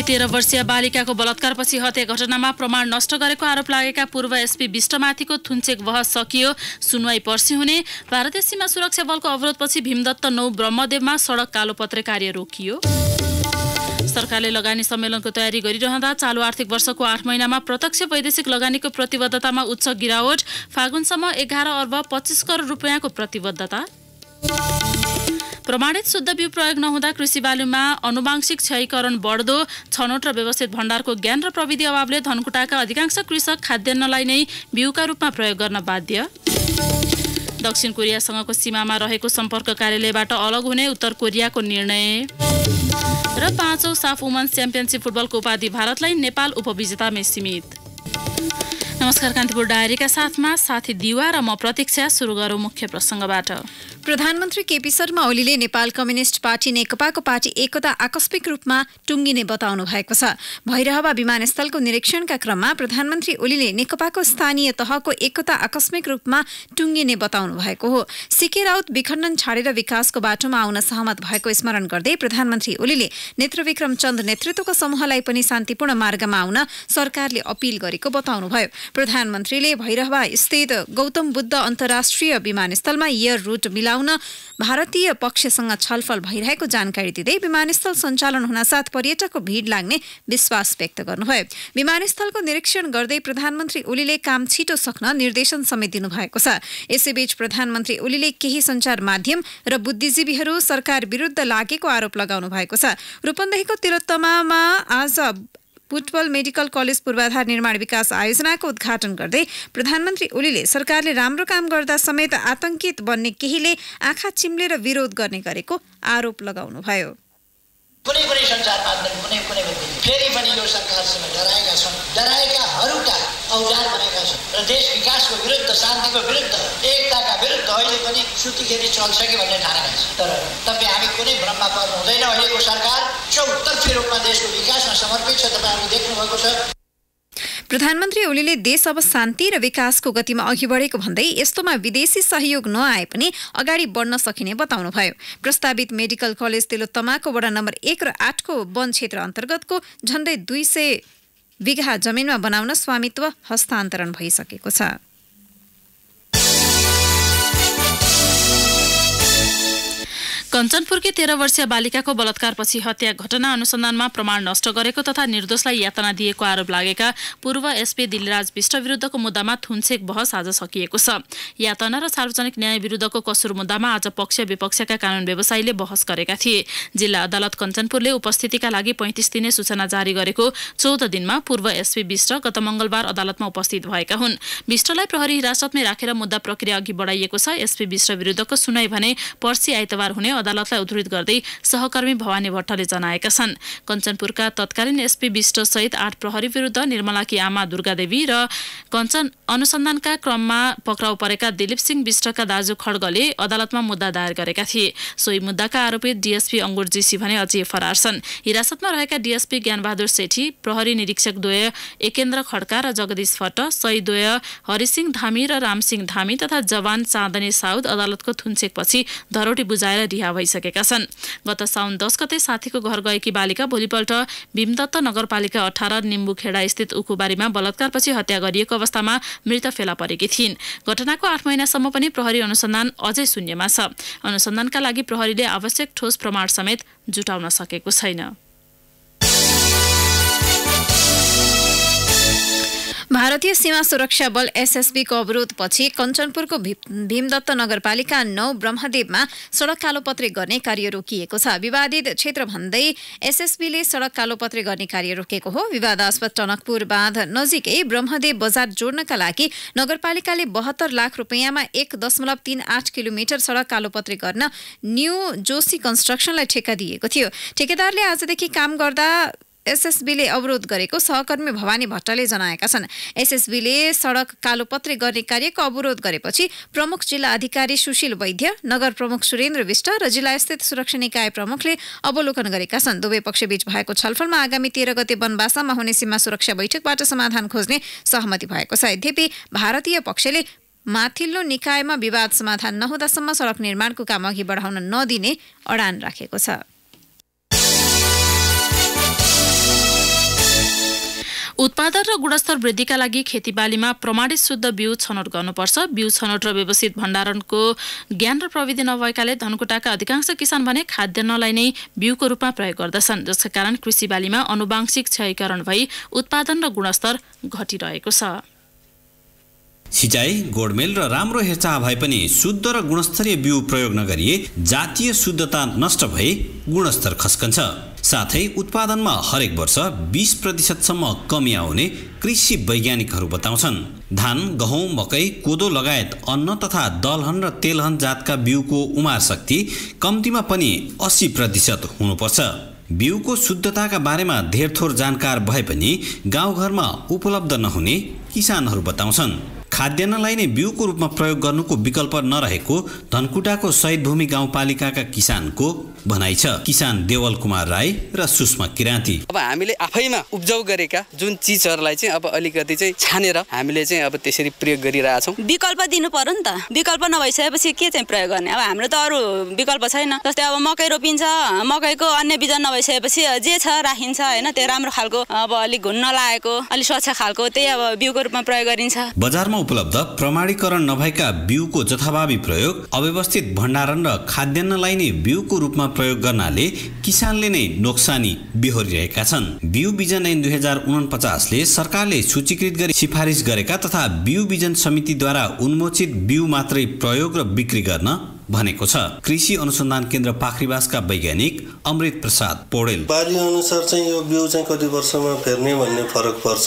अघि तेह्र वर्षीय बालिकाको बलात्कारपछि हत्या घटनामा प्रमाण नष्ट गरेको आरोप लागेका पूर्व एसपी विष्टमाथिको थुन्चेक बहस सकियो सुनवाई पर्सी हुने भारतीय सीमा सुरक्षा बलको अवरोधपछि भीमदत्त नौ ब्रह्मदेवमा सडक कालोपत्र कार्य रोकियो सरकारले लगानी सम्मेलनको तयारी गरिरहँदा चालु आर्थिक वर्षको आठ महिनामा प्रत्यक्ष वैदेशिक लगानीको प्रतिबद्धतामा उच्च गिरावट फागुनसम्म एघार अर्ब पच्चिस करोड रुपियाँको प्रतिबद्धता प्रमाणित शुद्ध बिउ प्रयोग नहुँदा कृषि बालुमा अनुवांशिक क्षयकरण बढ्दो छनौट र व्यवस्थित भण्डारको ज्ञान र प्रविधि अभावले धनकुटाका अधिकांश कृषक खाद्यान्नलाई नै बिउका रूपमा प्रयोग गर्न बाध्य दक्षिण कोरियासँगको सीमामा रहेको सम्पर्क कार्यालयबाट अलग हुने उत्तर कोरियाको निर्णय र पाँचौँ साफ वुमन्स च्याम्पियनसिप फुटबलको उपाधि भारतलाई नेपाल उपविजेतामै सीमित नमस्कार कान्तिपुर डायरीका साथमा साथी दिवा र म प्रतीक्षा सुरु गरौँ मुख्य प्रसङ्गबाट प्रधानमन्त्री केपी शर्मा ओलीले नेपाल कम्युनिष्ट पार्टी नेकपाको पार्टी एकता आकस्मिक रूपमा टुङ्गिने बताउनु भएको छ भैरहवा विमानस्थलको निरीक्षणका क्रममा प्रधानमन्त्री ओलीले नेकपाको स्थानीय तहको एकता आकस्मिक रूपमा टुङ्गिने बताउनु भएको हो सिके राउत विखण्डन छाडेर विकासको बाटोमा आउन सहमत भएको स्मरण गर्दै प्रधानमन्त्री ओलीले नेत्रविक्रम चन्द नेतृत्वको समूहलाई पनि शान्तिपूर्ण मार्गमा आउन सरकारले अपिल गरेको बताउनुभयो प्रधानमन्त्रीले भैरहवा स्थित गौतम बुद्ध अन्तर्राष्ट्रिय विमानस्थलमा एयर रूट मिलाउन भारतीय पक्षसँग छलफल भइरहेको जानकारी दिँदै विमानस्थल सञ्चालन हुनासाथ पर्यटकको भिड लाग्ने विश्वास व्यक्त गर्नुभयो विमानस्थलको निरीक्षण गर्दै प्रधानमन्त्री ओलीले काम छिटो सक्न निर्देशन समेत दिनुभएको छ यसैबीच प्रधानमन्त्री ओलीले केही सञ्चार माध्यम र बुद्धिजीवीहरू सरकार विरुद्ध लागेको आरोप लगाउनु भएको छ रूपन्देहीको तिलोत्तमामा आज पुटवल मेडिकल कलेज पूर्वाधार निर्माण विकास आयोजनाको उद्घाटन गर्दै प्रधानमन्त्री ओलीले सरकारले राम्रो काम गर्दा समेत आतंकित बन्ने केहीले आँखा चिम्लेर विरोध गर्ने गरेको आरोप लगाउनुभयो कुनै कुनै सञ्चार माध्यम कुनै कुनै फेरि पनि यो सरकारसँग डराएका छन् डराएकाहरूका औजार बनेका छन् र देश विकासको विरुद्ध शान्तिको विरुद्ध एकताका विरुद्ध अहिले पनि सुतीखेरि चल्छ कि भन्ने ठानेछ तर तपाईँ हामी कुनै भ्रममा पर्नु हुँदैन अहिलेको सरकार चौतर्फी रूपमा देशको विकासमा समर्पित छ तपाईँहरूले देख्नुभएको छ प्रधानमन्त्री ओलीले देश अब शान्ति र विकासको गतिमा अघि बढेको भन्दै यस्तोमा विदेशी सहयोग नआए पनि अगाडि बढ्न सकिने बताउनुभयो प्रस्तावित मेडिकल कलेज तेलोत्तमाको वडा नम्बर एक र आठको वन क्षेत्र अन्तर्गतको झन्डै दुई सय बिघा जमिनमा बनाउन स्वामित्व हस्तान्तरण भइसकेको छ कञ्चनपुरकी तेह्र वर्षीय बालिकाको बलात्कारपछि हत्या घटना अनुसन्धानमा प्रमाण नष्ट गरेको तथा निर्दोषलाई यातना दिएको आरोप लागेका पूर्व एसपी दिलराज विष्ट विरुद्धको मुद्दामा थुनसेक बहस आज सकिएको छ यातना र सार्वजनिक न्याय विरुद्धको कसुर मुद्दामा आज पक्ष विपक्षका कानून व्यवसायीले बहस गरेका थिए जिल्ला अदालत कञ्चनपुरले उपस्थितिका लागि पैँतिस दिने सूचना जारी गरेको चौध दिनमा पूर्व एसपी विष्ट गत मंगलबार अदालतमा उपस्थित भएका हुन् विष्टलाई प्रहरी हिरासतमै राखेर मुद्दा प्रक्रिया अघि बढाइएको छ एसपी विष्ट विरुद्धको सुनाई भने पर्सि आइतबार हुने अदालतलाई उद्धित गर्दै सहकर्मी भवानी भट्टले जनाएका छन् कञ्चनपुरका तत्कालीन एसपी विष्ट सहित आठ प्रहरी विरुद्ध निर्मलाकी आमा दुर्गादेवी र कञ्चन अनुसन्धानका क्रममा पक्राउ परेका दिलीप सिंह विष्टका दाजु खड्गले अदालतमा मुद्दा दायर गरेका थिए सोही मुद्दाका आरोपी डिएसपी अङ्गुर जीसी भने अझै फरार छन् हिरासतमा रहेका डिएसपी ज्ञानबहादुर सेठी प्रहरी निरीक्षक द्वय एकेन्द्र खड्का र जगदीश भट्ट सही द्वय हरिसिंह धामी र रामसिंह धामी तथा जवान चाँदनी साउद अदालतको थुन्सेकपछि धरोटी बुझाएर रिहा भेला भइसकेका छन् गत साउन दस गते साथीको घर गएकी बालिका भोलिपल्ट भीमदत्त नगरपालिका अठार निम्बुखेडा स्थित उखुबारीमा बलात्कारपछि हत्या गरिएको अवस्थामा मृत फेला परेकी थिइन् घटनाको आठ महिनासम्म पनि प्रहरी अनुसन्धान अझै शून्यमा छ अनुसन्धानका लागि प्रहरीले आवश्यक ठोस प्रमाण समेत जुटाउन सकेको छैन भारतीय सीमा सुरक्षा बल एसएसबीको अवरोधपछि कञ्चनपुरको भीमदत्त नगरपालिका नौ ब्रह्मदेवमा सडक कालोपत्री गर्ने कार्य रोकिएको छ विवादित क्षेत्र भन्दै एसएसबीले सडक कालोपत्री गर्ने कार्य रोकेको हो विवादास्पद टनकपुर बाँध नजिकै ब्रह्मदेव बजार जोड्नका लागि नगरपालिकाले बहत्तर लाख रुपियाँमा एक दशमलव तीन आठ किलोमिटर सडक कालोपत्री गर्न न्यू जोशी कन्स्ट्रक्सनलाई ठेक्का दिएको थियो ठेकेदारले आजदेखि काम गर्दा एसएसबीले अवरोध गरेको सहकर्मी भवानी भट्टले जनाएका छन् एसएसबीले सडक कालोपत्री गर्ने कार्यको अवरोध गरेपछि प्रमुख जिल्ला अधिकारी सुशील वैद्य नगर प्रमुख सुरेन्द्र विष्ट र जिल्लास्थित सुरक्षा निकाय प्रमुखले अवलोकन गरेका छन् दुवै पक्षबीच भएको छलफलमा आगामी तेह्र गते वनवासामा हुने सीमा सुरक्षा बैठकबाट समाधान खोज्ने सहमति भएको छ यद्यपि भारतीय पक्षले माथिल्लो निकायमा विवाद समाधान नहुँदासम्म सडक निर्माणको काम अघि बढाउन नदिने अडान राखेको छ उत्पादन र गुणस्तर वृद्धिका लागि खेतीबालीमा प्रमाणित शुद्ध बिउ छनौट गर्नुपर्छ बिउ छनौट र व्यवस्थित भण्डारणको ज्ञान र प्रविधि नभएकाले धनकुटाका अधिकांश किसान भने खाद्यान्नलाई नै बिउको रूपमा प्रयोग गर्दछन् जसका कारण कृषि बालीमा अनुवांशिक क्षयकरण भई उत्पादन र गुणस्तर घटिरहेको छ सिँचाइ गोडमेल र राम्रो हेरचाह भए पनि शुद्ध र गुणस्तरीय बिउ प्रयोग नगरिए जातीय शुद्धता नष्ट भई गुणस्तर खस्कन्छ साथै उत्पादनमा हरेक वर्ष बिस प्रतिशतसम्म कमी आउने कृषि वैज्ञानिकहरू बताउँछन् धान गहुँ मकै कोदो लगायत अन्न तथा दलहन र तेलहन जातका बिउको उमार शक्ति कम्तीमा पनि अस्सी प्रतिशत हुनुपर्छ बिउको शुद्धताका बारेमा थोर जानकार भए पनि गाउँघरमा उपलब्ध नहुने किसानहरू बताउँछन् खाद्यान्नलाई नै बिउको रूपमा प्रयोग गर्नुको विकल्प नरहेको धनकुटाको सहिदभूमि गाउँपालिकाका किसानको भनाइ छ किसान देवल कुमार राई र सुषमा किराँती अब हामीले आफैमा उब्जाउ गरेका जुन चिजहरूलाई चाहिँ अब अलिकति चाहिँ छानेर हामीले चाहिँ अब त्यसरी प्रयोग गरिरहेछौँ विकल्प दिनु पर्यो नि त विकल्प नभइसकेपछि के चाहिँ प्रयोग गर्ने अब हाम्रो त अरू विकल्प छैन जस्तै अब मकै रोपिन्छ मकैको अन्य बिजन नभइसकेपछि जे छ राखिन्छ होइन त्यो राम्रो खालको अब अलिक घुन्न लागेको अलिक स्वच्छ खालको त्यही अब बिउको रूपमा प्रयोग गरिन्छ बजारमा उपलब्ध प्रमाणीकरण नभएका बिउको जथाभावी प्रयोग अव्यवस्थित भण्डारण र खाद्यान्नलाई नै बिउको रूपमा प्रयोग गर्नाले किसानले नै नोक्सानी बिहोरिरहेका छन् बिउ बिजन ऐन दुई हजार उनपचासले सरकारले सूचीकृत गरी सिफारिस गरेका तथा बिउ बिजन समितिद्वारा उन्मोचित बिउ मात्रै प्रयोग र बिक्री गर्न भनेको छ कृषि अनुसन्धान केन्द्र पाखरीवासका वैज्ञानिक अमृत प्रसाद पौडेल बाली अनुसार चाहिँ यो बिउ चाहिँ कति वर्षमा फेर्ने भन्ने फरक पर्छ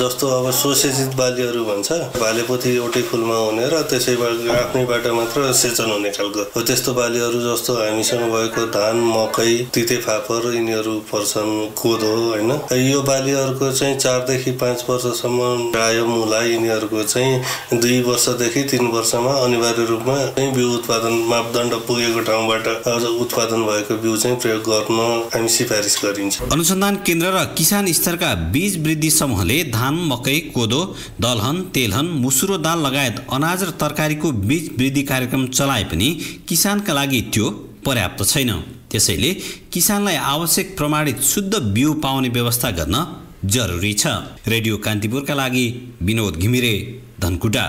जस्तो अब सोसेजित बालीहरू भन्छ भालेपोथी एउटै फुलमा हुने र त्यसैबाट आफ्नैबाट मात्र सेचन हुने खालको हो त्यस्तो बालीहरू जस्तो हामीसँग भएको धान मकै तिते फापर यिनीहरू पर्छन् कोदो होइन यो बालीहरूको चाहिँ चारदेखि पाँच वर्षसम्म रायो मुला यिनीहरूको चाहिँ दुई वर्षदेखि तिन वर्षमा अनिवार्य रूपमा बिउ उत्पादन उत्पादन मापदण्ड पुगेको ठाउँबाट अझ उत्पादन भएको बिउ चाहिँ प्रयोग गर्न हामी सिफारिस गरिन्छ अनुसन्धान केन्द्र र किसान स्तरका बीज वृद्धि समूहले धान मकै कोदो दलहन तेलहन मुसुरो दाल लगायत अनाज र तरकारीको बीज वृद्धि कार्यक्रम चलाए पनि किसानका लागि त्यो पर्याप्त छैन त्यसैले किसानलाई आवश्यक प्रमाणित शुद्ध बिउ पाउने व्यवस्था गर्न जरुरी छ रेडियो कान्तिपुरका लागि विनोद घिमिरे धनकुटा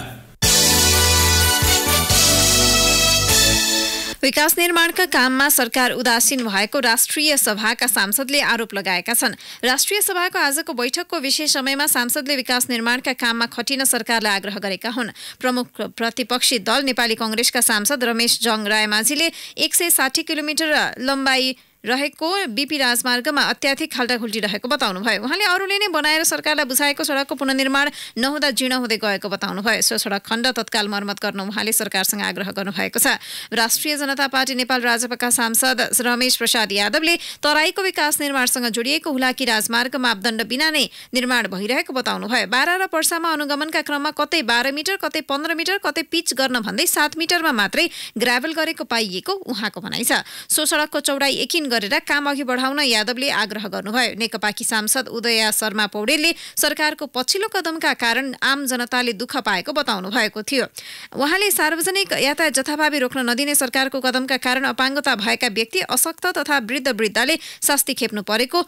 विकास निर्माणका काममा सरकार उदासीन भएको राष्ट्रिय सभाका सांसदले आरोप लगाएका छन् राष्ट्रिय सभाको आजको बैठकको विशेष समयमा सांसदले विकास निर्माणका काममा खटिन सरकारलाई आग्रह गरेका हुन् प्रमुख प्रतिपक्षी दल नेपाली कङ्ग्रेसका सांसद रमेश जङ रायमाझीले एक सय साठी किलोमिटर लम्बाइ रहेको बिपी राजमार्गमा अत्याधिक खाल्टाखुल्टी रहेको बताउनुभयो उहाँले अरूले नै बनाएर सरकारलाई बुझाएको सडकको पुननिर्माण नहुँदा जीर्ण हुँदै गएको बताउनुभयो सो सडक खण्ड तत्काल मर्मत गर्न उहाँले सरकारसँग आग्रह गर्नुभएको छ राष्ट्रिय जनता पार्टी नेपाल राजपाका सांसद रमेश प्रसाद यादवले तराईको विकास निर्माणसँग जोडिएको हुलाकी राजमार्ग मापदण्ड बिना नै निर्माण भइरहेको बताउनुभयो बाह्र र वर्षामा अनुगमनका क्रममा कतै बाह्र मिटर कतै पन्ध्र मिटर कतै पिच गर्न भन्दै सात मिटरमा मात्रै ग्राभल गरेको पाइएको उहाँको भनाइ छ सो सडकको चौडाइ एकिन गरेर काम अघि बढाउन यादवले आग्रह गर्नुभयो नेकपाकी सांसद उदय शर्मा पौडेलले सरकारको पछिल्लो कदमका कारण आम जनताले दुःख पाएको बताउनु भएको थियो उहाँले सार्वजनिक यातायात जथाभावी रोक्न नदिने सरकारको कदमका कारण अपाङ्गता भएका व्यक्ति अशक्त तथा वृद्ध वृद्धले शास्ति खेप्नु परेको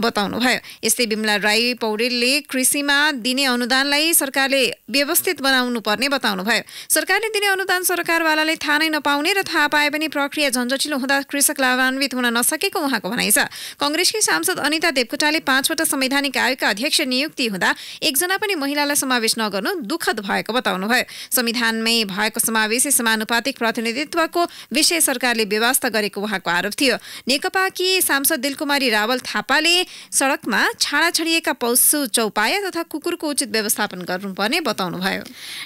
बताउनु भयो यस्तै विमला राई पौडेलले कृषिमा दिने अनुदानलाई सरकारले व्यवस्थित बनाउनु पर्ने बताउनु भयो सरकारले दिने अनुदान सरकारवालाले थाहा नै नपाउने र थाहा पाए पनि प्रक्रिया झन्झटिलो हुँदा कृषक लाभान्वित हुन नसकेको उहाँको भनाइ छ कङ्ग्रेसकी सांसद अनिता देवकोटाले पाँचवटा संवैधानिक आयोगका अध्यक्ष नियुक्ति हुँदा एकजना पनि महिलालाई समावेश नगर्नु दुःखद भएको बताउनु भयो संविधानमै भएको समावेशी समानुपातिक प्रतिनिधित्वको विषय सरकारले व्यवस्था गरेको उहाँको आरोप थियो नेकपाकी सांसद दिलकुमारी रावल थापाले सडकमा छाडा छडिएका पशु चौपाया तथा कुकुरको उचित व्यवस्थापन गर्नुपर्ने बताउनुभयो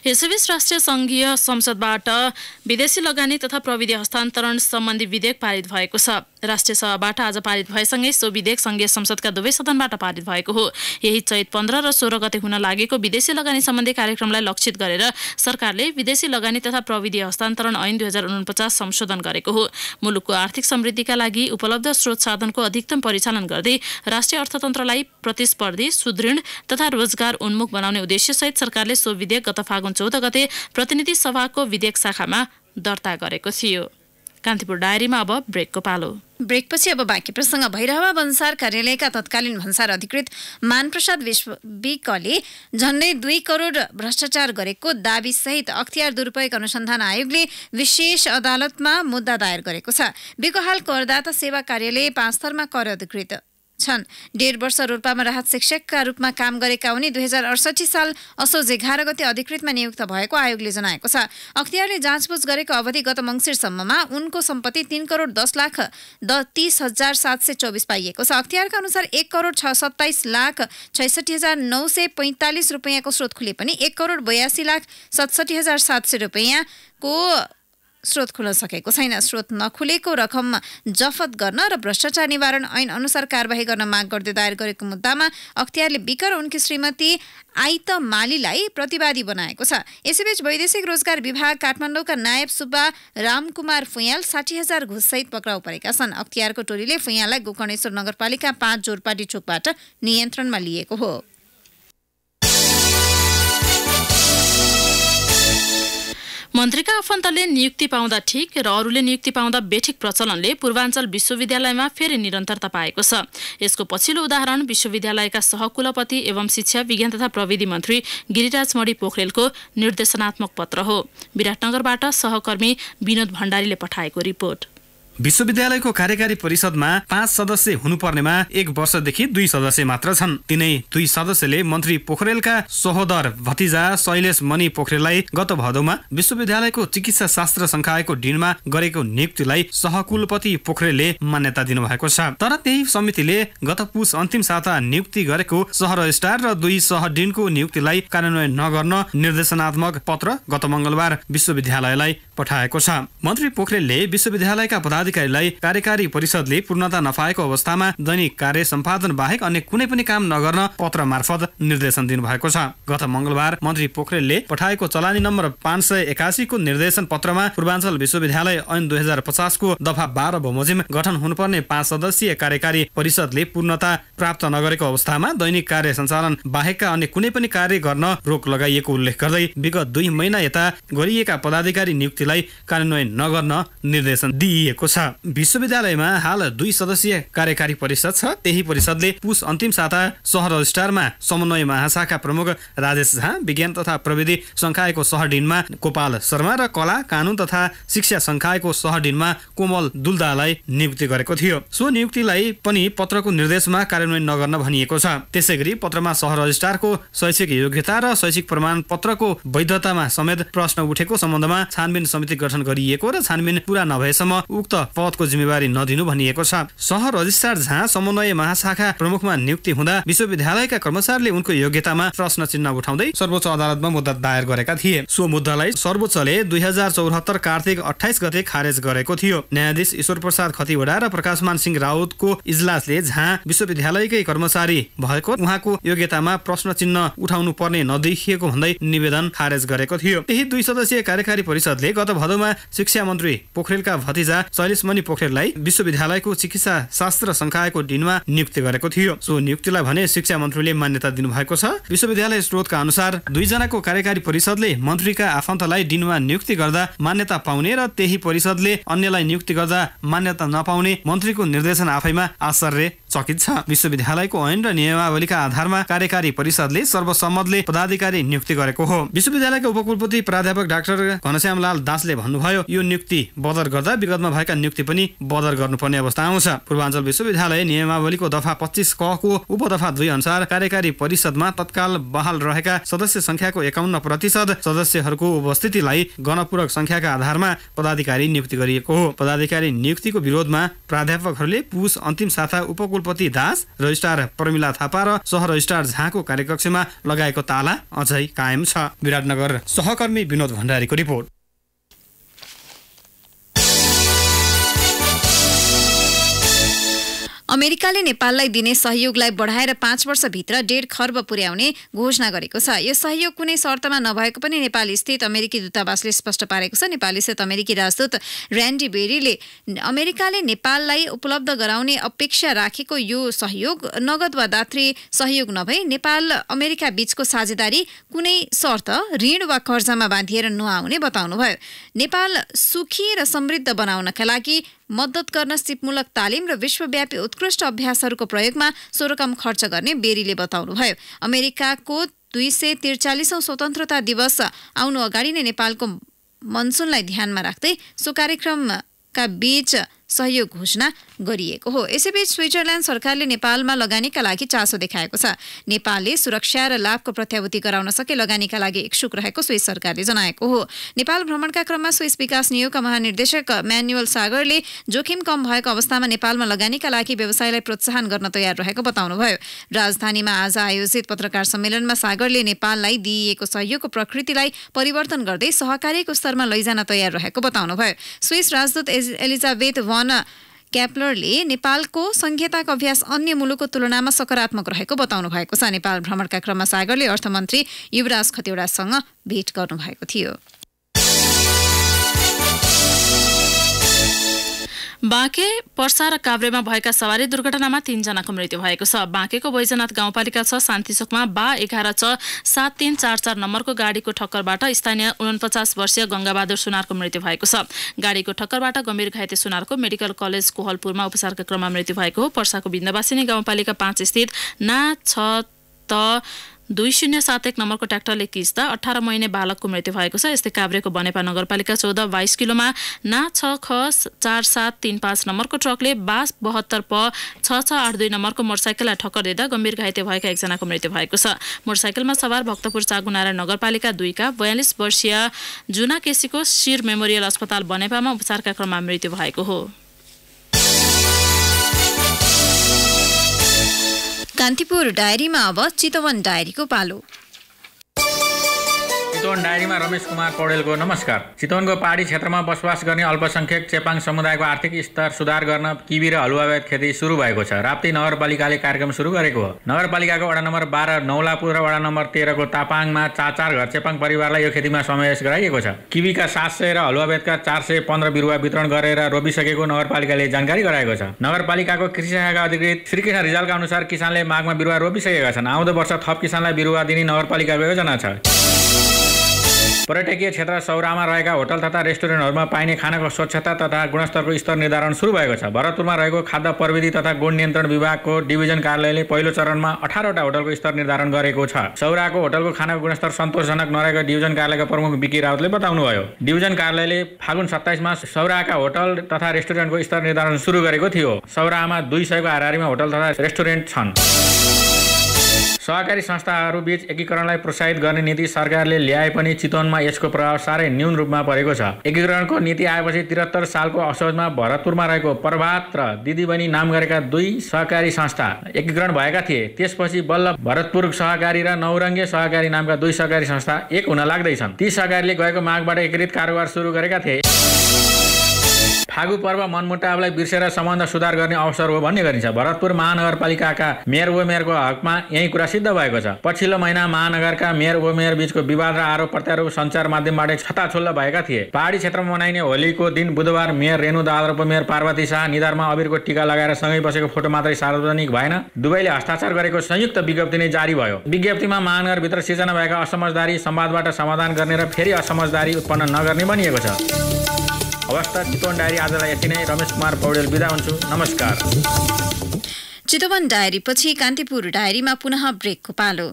यसैबीच राष्ट्रिय सङ्घीय संसदबाट विदेशी लगानी तथा प्रविधि हस्तान्तरण सम्बन्धी विधेयक पारित भएको छ राष्ट्रिय सभाबाट आज पारित भएसँगै सो विधेयक सङ्घीय संसदका दुवै सदनबाट पारित भएको हो यही चैत पन्ध्र र सोह्र गते हुन लागेको विदेशी लगानी सम्बन्धी कार्यक्रमलाई लक्षित गरेर सरकारले विदेशी लगानी तथा प्रविधि हस्तान्तरण ऐन दुई हजार उनपचास संशोधन गरेको हो मुलुकको आर्थिक समृद्धिका लागि उपलब्ध स्रोत साधनको अधिकतम परिचालन गर्दै राष्ट्रिय अर्थतन्त्रलाई प्रतिस्पर्धी सुदृढ तथा रोजगार उन्मुख बनाउने उद्देश्यसहित सरकारले सो विधेयक गत फागुन चौध गते प्रतिनिधि सभाको विधेयक शाखामा दर्ता गरेको थियो कान्तिपुर डायरीमा अब ब्रेकको पालो ब्रेकपछि अब बाँकी प्रसङ्ग भैरहवा भन्सार कार्यालयका तत्कालीन भन्सार अधिकृत मानप्रसाद विकले झन्डै दुई करोड भ्रष्टाचार गरेको दावी सहित अख्तियार दुरुपयोग अनुसन्धान आयोगले विशेष अदालतमा मुद्दा दायर गरेको छ विको करदाता सेवा कार्यालय पाँच थरमा कर अधिकृत छन् डेढ वर्ष रोल्पामा राहत शिक्षकका रूपमा काम गरेका उनी दुई हजार अडसठी साल असोज एघार गते अधिकृतमा नियुक्त भएको आयोगले जनाएको छ अख्तियारले जाँचबुझ गरेको अवधि गत मङ्सिरसम्ममा उनको सम्पत्ति तिन करोड दस लाख द तिस हजार सात सय चौबिस पाइएको छ अख्तियारका अनुसार एक करोड छ सत्ताइस लाख छैसठी हजार नौ सय पैँतालिस रुपियाँको स्रोत खुले पनि एक करोड बयासी लाख सतसठी हजार सात सय रुपियाँको स्रोत खुल्न सकेको छैन स्रोत नखुलेको रकम जफत गर्न र भ्रष्टाचार निवारण ऐन अनुसार कारवाही गर्न माग गर्दै दायर गरेको मुद्दामा अख्तियारले विकर उनकी श्रीमती आइत मालीलाई प्रतिवादी बनाएको छ यसैबीच वैदेशिक रोजगार विभाग काठमाडौँका नायब सुब्बा रामकुमार फुयाल साठी हजार घुससहित पक्राउ परेका छन् अख्तियारको टोलीले फुयाललाई गोकर्णेश्वर नगरपालिका पाँच जोरपाटी चोकबाट नियन्त्रणमा लिएको हो मन्त्रीका आफन्तले नियुक्ति पाउँदा ठिक र अरूले नियुक्ति पाउँदा बेठिक प्रचलनले पूर्वाञ्चल विश्वविद्यालयमा फेरि निरन्तरता पाएको छ यसको पछिल्लो उदाहरण विश्वविद्यालयका सहकुलपति एवं शिक्षा विज्ञान तथा प्रविधि मन्त्री गिरिराज मणि पोखरेलको निर्देशनात्मक पत्र हो विराटनगरबाट सहकर्मी विनोद भण्डारीले पठाएको रिपोर्ट विश्वविद्यालयको कार्यकारी परिषदमा पाँच सदस्य हुनुपर्नेमा एक वर्षदेखि दुई सदस्य मात्र छन् तिनै दुई सदस्यले मन्त्री पोखरेलका सहोदर भतिजा शैलेश मणि पोखरेललाई गत भदौमा विश्वविद्यालयको चिकित्सा शास्त्र संकायको डिनमा गरेको नियुक्तिलाई सहकुलपति पोखरेलले मान्यता दिनुभएको छ तर त्यही समितिले गत पुष अन्तिम साता नियुक्ति गरेको सह स्टार र दुई सह डिनको नियुक्तिलाई कार्यान्वयन नगर्न निर्देशनात्मक पत्र गत मङ्गलबार विश्वविद्यालयलाई पठाएको छ मन्त्री पोखरेलले विश्वविद्यालयका पदाधिकारीलाई कार्यकारी परिषदले पूर्णता नपाएको अवस्थामा दैनिक कार्य सम्पादन बाहेक अन्य कुनै पनि काम नगर्न पत्र मार्फत निर्देशन दिनुभएको छ गत मङ्गलबार मन्त्री पोखरेलले पठाएको चलानी नम्बर पाँच सय एकासीको निर्देशन पत्रमा पूर्वाञ्चल विश्वविद्यालय ऐन दुई हजार पचासको दफा बाह्र बमोजिम गठन हुनुपर्ने पाँच सदस्यीय कार्यकारी परिषदले पूर्णता प्राप्त नगरेको अवस्थामा दैनिक कार्य सञ्चालन बाहेकका अन्य कुनै पनि कार्य गर्न रोक लगाइएको उल्लेख गर्दै विगत दुई महिना यता गरिएका पदाधिकारी नियुक्तिलाई कार्यान्वयन नगर्न निर्देशन दिइएको छ छ विश्वविद्यालयमा हाल दुई सदस्यीय कार्यकारी परिषद छ त्यही परिषदले पुस अन्तिम साता सहर रजिस्टारमा समन्वय महाशाखा प्रमुख राजेश झा विज्ञान तथा प्रविधि संकायको सहडिनमा गोपाल शर्मा र कला कानुन तथा शिक्षा संकायको सहडिनमा कोमल दुल्दालाई नियुक्ति गरेको थियो सो नियुक्तिलाई पनि पत्रको निर्देशमा कार्यान्वयन नगर्न भनिएको छ त्यसै गरी पत्रमा सहर रजिस्टारको शैक्षिक योग्यता र शैक्षिक प्रमाण पत्रको वैधतामा समेत प्रश्न उठेको सम्बन्धमा छानबिन समिति गठन गरिएको र छानबिन पूरा नभएसम्म उक्त पदको जिम्मेवारी नदिनु भनिएको छ सहर रजिस्ट्रार झा समन्वय महाशाखा प्रमुखमा नियुक्ति हुँदा विश्वविद्यालयका कर्मचारीले उनको योग्यतामा प्रश्न चिन्ह उठाउँदै सर्वोच्च अदालतमा मुद्दा दायर गरेका थिए सो मुद्दालाई सर्वोच्चले दुई हजार चौहत्तर कार्तिक अठाइस गते खारेज गरेको थियो न्यायाधीश ईश्वर प्रसाद खतिवडा र प्रकाशमान सिंह राउतको इजलासले झा विश्वविद्यालयकै कर्मचारी भएको उहाँको योग्यतामा प्रश्न चिन्ह उठाउनु पर्ने नदेखिएको भन्दै निवेदन खारेज गरेको थियो त्यही दुई सदस्यीय कार्यकारी परिषदले गत भदौमा शिक्षा मन्त्री पोखरेलका भतिजा शैलेश मणि पोखरेललाई विश्वविद्यालयको चिकित्सा शास्त्र संकायको डिनमा नियुक्ति गरेको थियो सो नियुक्तिलाई भने शिक्षा मन्त्रीले मान्यता दिनुभएको छ विश्वविद्यालय स्रोतका अनुसार दुईजनाको कार्यकारी परिषदले मन्त्रीका आफन्तलाई डिनमा नियुक्ति गर्दा मान्यता पाउने र त्यही परिषदले अन्यलाई नियुक्ति गर्दा मान्यता नपाउने मन्त्रीको निर्देशन आफैमा आश्चर्य चकित छ विश्वविद्यालयको ऐन र नियमावलीका आधारमा कार्यकारी परिषदले सर्वसम्मतले पदाधिकारी नियुक्ति गरेको हो विश्वविद्यालयका उपकुलपति प्राध्यापक डाक्टर घनश्यामलाल दासले भन्नुभयो यो नियुक्ति बदर गर्दा विगतमा भएका नियुक्ति पनि बदर गर्नुपर्ने अवस्था आउँछ पूर्वाञ्चल विश्वविद्यालय नियमावलीको दफा पच्चिस कको उपदफा दुई अनुसार कार्यकारी परिषदमा तत्काल बहाल रहेका सदस्य संख्याको एकाउन्न प्रतिशत सदस्यहरूको उपस्थितिलाई गणपूरक संख्याका आधारमा पदाधिकारी नियुक्ति गरिएको हो पदाधिकारी नियुक्तिको विरोधमा प्राध्यापकहरूले पुस अन्तिम साता उपकुल पशुपति दास स्टार प्रमिला थापा र सह स्टार झाको कार्यकक्षमा लगाएको ताला अझै कायम छ विराटनगर सहकर्मी विनोद भण्डारीको रिपोर्ट अमेरिकाले नेपाललाई दिने सहयोगलाई बढाएर पाँच वर्षभित्र डेढ खर्ब पुर्याउने घोषणा गरेको छ यो सहयोग कुनै शर्तमा नभएको पनि नेपाल स्थित अमेरिकी दूतावासले स्पष्ट पारेको छ नेपाल स्थित अमेरिकी राजदूत ऱ्यान्डी बेरीले अमेरिकाले नेपाललाई उपलब्ध गराउने अपेक्षा राखेको यो सहयोग नगद वा दात्री सहयोग नभई नेपाल अमेरिका बीचको साझेदारी कुनै शर्त ऋण वा कर्जामा बाँधिएर नआउने बताउनुभयो नेपाल सुखी र समृद्ध बनाउनका लागि मद्दत गर्न सिपमूलक तालिम र विश्वव्यापी उत्कृष्ट अभ्यासहरूको प्रयोगमा सोरकम खर्च गर्ने बेरीले बताउनुभयो अमेरिकाको दुई सय त्रिचालिसौँ स्वतन्त्रता दिवस आउनु अगाडि नै नेपालको मनसुनलाई ध्यानमा राख्दै सो कार्यक्रमका बीच सहयोग घोषणा गरिएको हो यसैबीच स्विजरल्यान्ड सरकारले नेपालमा लगानीका लागि चासो देखाएको छ नेपालले सुरक्षा र लाभको प्रत्याभूति गराउन सके लगानीका लागि इच्छुक रहेको स्विस सरकारले जनाएको हो नेपाल भ्रमणका क्रममा स्विस विकास नियोगका महानिर्देशक म्यानुअल सागरले जोखिम कम भएको अवस्थामा नेपालमा लगानीका लागि व्यवसायलाई प्रोत्साहन गर्न तयार रहेको बताउनुभयो राजधानीमा आज आयोजित पत्रकार सम्मेलनमा सागरले नेपाललाई दिइएको सहयोगको प्रकृतिलाई परिवर्तन गर्दै सहकारीको स्तरमा लैजान तयार रहेको बताउनुभयो स्विस राजदूत एलिजाबेथ भन क्याप्लरले नेपालको संहिताको अभ्यास अन्य मुलुकको तुलनामा सकारात्मक रहेको बताउनु भएको छ नेपाल भ्रमणका क्रममा सागरले अर्थमन्त्री युवराज खतिवड़ासँग भेट गर्नुभएको थियो बाँके पर्सा र काभ्रेमा भएका सवारी दुर्घटनामा तीनजनाको मृत्यु भएको छ बाँकेको वैजनाथ गाउँपालिका छ शान्तिचोकमा बा एघार छ सात तिन चार चार नम्बरको गाडीको ठक्करबाट स्थानीय उनपचास वर्षीय गङ्गाबहादुर सुनारको मृत्यु भएको छ गाडीको ठक्करबाट गम्भीर घाइते सुनारको मेडिकल कलेज कोहलपुरमा उपचारका क्रममा मृत्यु भएको हो पर्साको बिन्दवासिनी गाउँपालिका पाँच स्थित ना छ त दुई शून्य सात एक नम्बरको ट्र्याक्टरले किच्दा अठार महिने बालकको मृत्यु भएको छ यस्तै काभ्रेको बनेपा नगरपालिका चौध बाइस किलोमा ना छ ख चार सात तिन पाँच नम्बरको ट्रकले बास बहत्तर प छ छ आठ दुई नम्बरको मोटरसाइकललाई ठक्कर दिँदा गम्भीर घाइते भएका एकजनाको मृत्यु भएको छ मोटरसाइकलमा सवार भक्तपुर चागुनारायण नगरपालिका दुईका बयालिस वर्षीय जुना केसीको शिर मेमोरियल अस्पताल बनेपामा उपचारका क्रममा मृत्यु भएको हो कान्तिपुर डायरीमा अब चितवन डायरीको पालो चितवन डायरीमा रमेश कुमार पौडेलको नमस्कार चितवनको पहाडी क्षेत्रमा बसोबास गर्ने अल्पसंख्यक चेपाङ समुदायको आर्थिक स्तर सुधार गर्न किबी र हलुवावेद खेती सुरु भएको छ राप्ती नगरपालिकाले कार्यक्रम सुरु गरेको हो नगरपालिकाको वडा नम्बर बाह्र नौलापुर र वडा नम्बर तेह्रको तापाङमा चार चार घर चेपाङ परिवारलाई यो खेतीमा समावेश गराइएको छ किवीका सात सय र हलुवावेदका चार सय पन्ध्र बिरुवा वितरण गरेर रोपिसकेको नगरपालिकाले जानकारी गराएको छ नगरपालिकाको कृषि शाखाका अधिकृत श्रीकृष्ण रिजालका अनुसार किसानले माघमा बिरुवा रोपिसकेका छन् आउँदो वर्ष थप किसानलाई बिरुवा दिने नगरपालिकाको योजना छ पर्यटकीय क्षेत्र सौरामा रहेका होटल तथा रेस्टुरेन्टहरूमा पाइने खानाको स्वच्छता तथा गुणस्तरको स्तर निर्धारण सुरु भएको छ भरतपुरमा रहेको खाद्य प्रविधि तथा गुण नियन्त्रण विभागको डिभिजन कार्यालयले पहिलो चरणमा अठारवटा होटलको स्तर निर्धारण गरेको छ सौराको होटलको खानाको गुणस्तर सन्तोषजनक नरहेको डिभिजन कार्यालयका प्रमुख विकी रावतले बताउनुभयो डिभिजन कार्यालयले फागुन सत्ताइसमा सौराका होटल तथा रेस्टुरेन्टको स्तर निर्धारण सुरु गरेको थियो सौरामा दुई सयको हाराहारीमा होटल तथा रेस्टुरेन्ट छन् सहकारी संस्थाहरूबीच एकीकरणलाई प्रोत्साहित गर्ने नीति सरकारले ल्याए पनि चितवनमा यसको प्रभाव साह्रै न्यून रूपमा परेको छ एकीकरणको नीति आएपछि त्रिहत्तर सालको असोजमा भरतपुरमा रहेको प्रभात र दिदीबहिनी नाम गरेका दुई सहकारी संस्था एकीकरण भएका थिए त्यसपछि बल्ल भरतपुर सहकारी र नौरङ्गे सहकारी नामका दुई सहकारी संस्था एक हुन लाग्दैछन् ती सहकारीले गएको मागबाट एकीकृत कारोबार सुरु गरेका थिए फागु पर्व मनमुटावलाई बिर्सेर सम्बन्ध सुधार गर्ने अवसर हो भन्ने गरिन्छ भरतपुर महानगरपालिकाका मेयर ओमेयरको हकमा यही कुरा सिद्ध भएको छ पछिल्लो महिना महानगरका मेयर उमेयर बीचको विवाद र आरोप प्रत्यारोप सञ्चार माध्यमबाट छताछुल्ल भएका थिए पहाडी क्षेत्रमा मनाइने होलीको दिन बुधबार मेयर रेणु दाल र उपमेयर पार्वती शाह निधारमा अबिरको टिका लगाएर सँगै बसेको फोटो मात्रै सार्वजनिक भएन दुवैले हस्ताक्षर गरेको संयुक्त विज्ञप्ति नै जारी भयो विज्ञप्तिमा महानगरभित्र सिर्जना भएका असमझदारी संवादबाट समाधान गर्ने र फेरि असमझदारी उत्पन्न नगर्ने भनिएको छ हवस् त चितवन डायरी आजलाई यति नै रमेश कुमार पौडेल बिदा हुन्छु नमस्कार चितवन डायरी पछि कान्तिपुर डायरीमा पुनः ब्रेकको पालो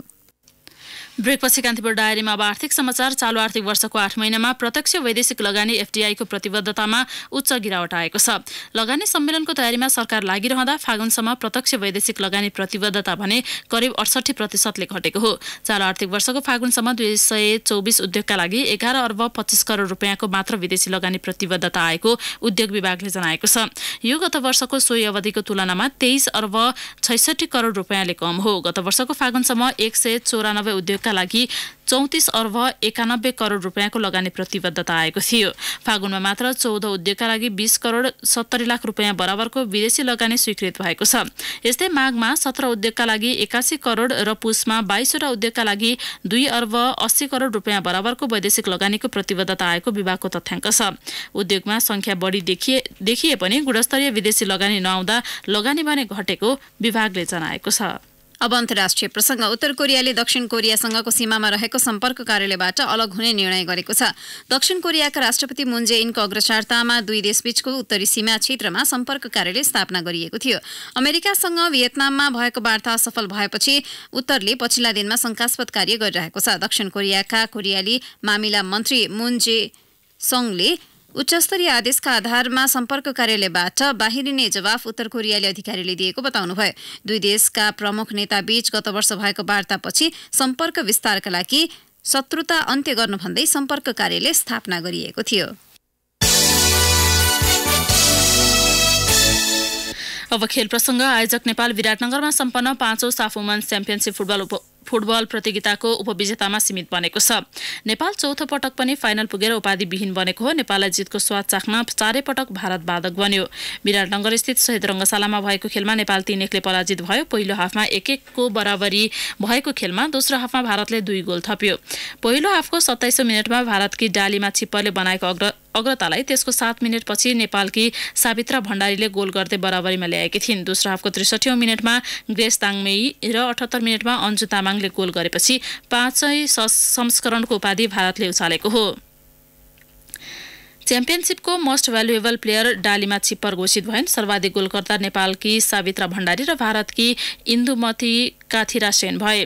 ब्रेकपछि कान्तिपुर डायरीमा अब आर्थिक समाचार चालु आर्थिक वर्षको आठ महिनामा प्रत्यक्ष वैदेशिक लगानी एफडिआईको प्रतिबद्धतामा उच्च गिरावट आएको छ लगानी सम्मेलनको तयारीमा सरकार लागिरहँदा फागुनसम्म प्रत्यक्ष वैदेशिक लगानी प्रतिबद्धता भने करिब अडसठी प्रतिशतले घटेको हो चालु आर्थिक वर्षको फागुनसम्म दुई सय चौबिस उद्योगका लागि एघार अर्ब पच्चिस करोड रुपियाँको मात्र विदेशी लगानी प्रतिबद्धता आएको उद्योग विभागले जनाएको छ यो गत वर्षको सोही अवधिको तुलनामा तेइस अर्ब छैसठी करोड रुपियाँले कम हो गत वर्षको फागुनसम्म एक सय चौरानब्बे उद्योग निर्माणका लागि चौतिस अर्ब एकानब्बे करोड रुपियाँको लगानी प्रतिबद्धता आएको थियो फागुनमा मात्र चौध उद्योगका लागि बिस करोड सत्तरी लाख रुपियाँ बराबरको विदेशी लगानी स्वीकृत भएको छ यस्तै माघमा सत्र उद्योगका लागि एकासी करोड र पुसमा बाइसवटा उद्योगका लागि दुई अर्ब अस्सी करोड रुपियाँ बराबरको वैदेशिक लगानीको प्रतिबद्धता आएको विभागको तथ्याङ्क छ उद्योगमा संख्या बढी देखिए देखिए पनि गुणस्तरीय विदेशी लगानी नआउँदा लगानी भने घटेको विभागले जनाएको छ अब अन्तर्राष्ट्रिय प्रसङ्ग उत्तर कोरियाले दक्षिण कोरियासँगको सीमामा रहेको सम्पर्क कार्यालयबाट अलग हुने निर्णय गरेको छ दक्षिण कोरियाका राष्ट्रपति मुन्जे इनको अग्रसरतामा दुई देशबीचको उत्तरी सीमा क्षेत्रमा सम्पर्क कार्यालय स्थापना गरिएको थियो अमेरिकासँग भियतनाममा भएको वार्ता सफल भएपछि उत्तरले पछिल्ला दिनमा शङ्कास्पद कार्य गरिरहेको छ दक्षिण कोरियाका कोरियाली मामिला मन्त्री मुन जे सङले उच्चस्तरीय आदेशका आधारमा सम्पर्क कार्यालयबाट बाहिरिने जवाफ उत्तर कोरियाली अधिकारीले दिएको बताउनुभयो दुई देशका प्रमुख नेताबीच गत वर्ष भएको वार्तापछि सम्पर्क विस्तारका लागि शत्रुता अन्त्य गर्नु भन्दै सम्पर्क कार्यालय स्थापना गरिएको थियो अब खेल प्रसङ्ग आयोजक नेपाल विराटनगरमा सम्पन्न पाँचौं SAFF woman championship football football प्रतियोगिताको उपविजेतामा सीमित बनेको छ नेपाल चौथो पटक पनि फाइनल पुगेर उपाधिविहीन बनेको हो नेपाललाई जितको स्वाद चाख्न चारै पटक भारत बाधक बन्यो विराटनगर स्थित शहीद रङ्गशालामा भएको खेलमा नेपाल तीन एकले पराजित भयो पहिलो हाफमा एक एकको बराबरी भएको खेलमा दोस्रो हाफमा भारतले दुई गोल थप्यो पहिलो हाफको सत्ताइसौँ मिनटमा भारतकी डालीमा छिप्परले बनाएको अग्र अग्रतालाई त्यसको सात मिनटपछि नेपालकी सावित्रा भण्डारीले गोल गर्दै बराबरीमा ल्याएकी थिइन् दोस्रो हाफको त्रिसठीौँ मिनटमा ग्रेस ताङमेई र अठहत्तर मिनटमा अन्जु तामाङ तामाङले गोल गरेपछि पाँचै संस्करणको उपाधि भारतले उचालेको हो च्याम्पियनसिपको मोस्ट भ्यालुएबल प्लेयर डालीमा छिप्पर घोषित भइन् सर्वाधिक गोलकर्ता नेपालकी सावित्रा भण्डारी र भारतकी इन्दुमती काथिरा सेन भए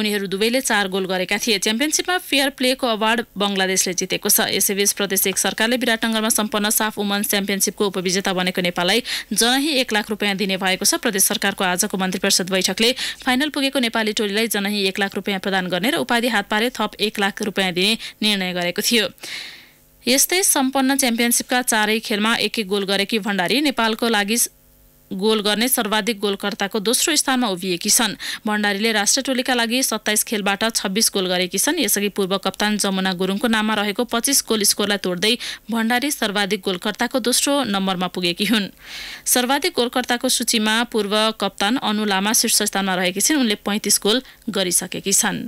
उनीहरू दुवैले चार गोल गरेका थिए च्याम्पियनसिपमा फेयर प्लेको अवार्ड बङ्गलादेशले जितेको छ यसैबीच प्रदेश एक सरकारले विराटनगरमा सम्पन्न साफ वुमन्स च्याम्पियनसिपको उपविजेता बनेको नेपाललाई जनही एक लाख रुपियाँ दिने भएको छ प्रदेश सरकारको आजको मन्त्री परिषद बैठकले फाइनल पुगेको नेपाली टोलीलाई जनही एक लाख रुपियाँ प्रदान गर्ने र उपाधि हात पारे थप एक लाख रुपियाँ दिने निर्णय गरेको थियो यस्तै सम्पन्न च्याम्पियनसिपका चारै खेलमा एक एक गोल गरेकी भण्डारी नेपालको लागि गोल गर्ने सर्वाधिक गोलकर्ताको दोस्रो स्थानमा उभिएकी छन् भण्डारीले राष्ट्रिय टोलीका लागि सत्ताइस खेलबाट छब्बिस गोल गरेकी छन् यसअघि पूर्व कप्तान जमुना गुरुङको नाममा रहेको पच्चिस गोल स्कोरलाई तोड्दै भण्डारी सर्वाधिक गोलकर्ताको दोस्रो नम्बरमा पुगेकी हुन् सर्वाधिक गोलकर्ताको सूचीमा पूर्व कप्तान अनु लामा शीर्ष स्थानमा रहेकी छिन् उनले पैँतिस गोल गरिसकेकी छन्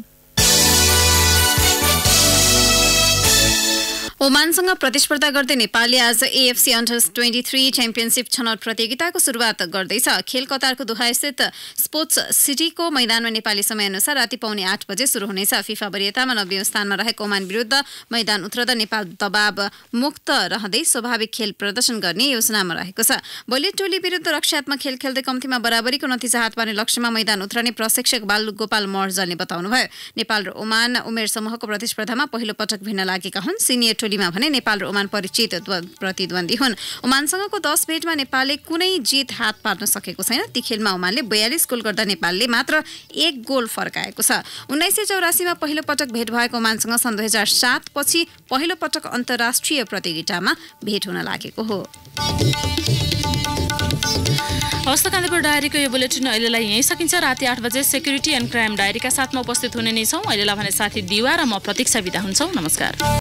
ओमानसँग प्रतिस्पर्धा गर्दै नेपालले आज AFC under twenty three championship छनौट प्रतियोगिताको सुरुवात गर्दैछ खेल कतारको दोहास्थित स्पोर्ट्स सिटीको मैदानमा नेपाली समयअनुसार राति पाउने आठ बजे सुरु हुनेछ फिफा वरियतामा नब्बे स्थानमा रहेको ओमान विरुद्ध मैदान उत्रदा नेपाल दबाव मुक्त रहँदै स्वाभाविक खेल प्रदर्शन गर्ने योजनामा रहेको छ भोलि टोली विरुद्ध रक्षात्मक खेल खेल्दै कम्तीमा बराबरीको नतिजा हात पार्ने लक्ष्यमा मैदान उत्रने प्रशिक्षक बालु गोपाल मर्जलले बताउनुभयो नेपाल र ओमान उमेर समूहको प्रतिस्पर्धामा पहिलो पटक भिन्न लागेका हुन् सिनियर टोलीमा भने नेपाल र ओमान परिचित प्रतिद्वन्दी हुन् ओमानसँगको दस भेटमा नेपालले कुनै जित हात पार्न सकेको छैन ती खेलमा ओमानले बयालिस गोल गर्दा नेपालले मात्र एक गोल फर्काएको छ उन्नाइस सय चौरासीमा पहिलो पटक भेट भएको ओमानसँग सन् दुई हजार सातपछि पहिलो पटक अन्तर्राष्ट्रिय प्रतियोगितामा भेट हुन लागेको हो हस्त कान्तिपुर डायरीको यो बुलेटिन अहिलेलाई यहीँ सकिन्छ राति आठ बजे सेक्युरिटी एन्ड क्राइम डायरीका साथमा उपस्थित हुने नै छौँ अहिलेलाई भने साथी दिवा र म प्रतीक्षा बिदा हुन्छौँ नमस्कार